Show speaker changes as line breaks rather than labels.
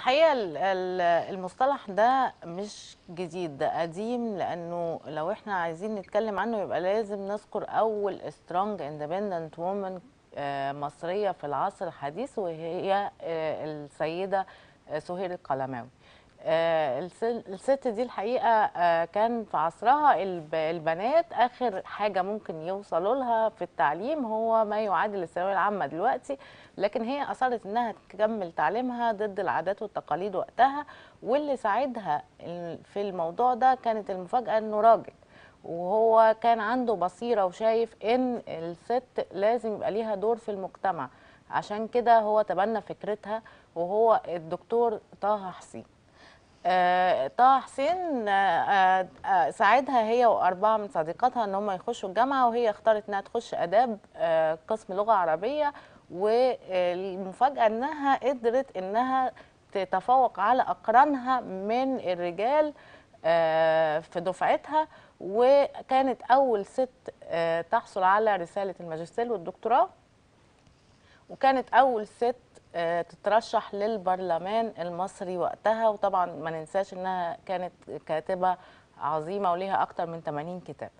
الحقيقه المصطلح ده مش جديد ده قديم لانه لو احنا عايزين نتكلم عنه يبقى لازم نذكر اول سترونج اندبندنت وومن مصريه في العصر الحديث وهي آه، السيده آه، سهير القلماوي آه، الست دي الحقيقه آه، كان في عصرها البنات اخر حاجه ممكن يوصلوا لها في التعليم هو ما يعادل الثانويه العامه دلوقتي لكن هي اصرت انها تكمل تعليمها ضد العادات والتقاليد وقتها واللي ساعدها في الموضوع ده كانت المفاجاه انه راجل وهو كان عنده بصيره وشايف ان الست لازم يبقى ليها دور في المجتمع عشان كده هو تبنى فكرتها وهو الدكتور طه حسين آه، طه حسين آه، آه، ساعدها هي واربعه من صديقاتها ان هم يخشوا الجامعه وهي اختارت انها تخش اداب قسم لغه عربيه والمفاجاه انها قدرت انها تتفوق على اقرانها من الرجال في دفعتها وكانت اول ست تحصل على رساله الماجستير والدكتوراه وكانت اول ست آه، تترشح للبرلمان المصري وقتها وطبعا ما ننساش انها كانت كاتبه عظيمه وليها اكثر من 80 كتاب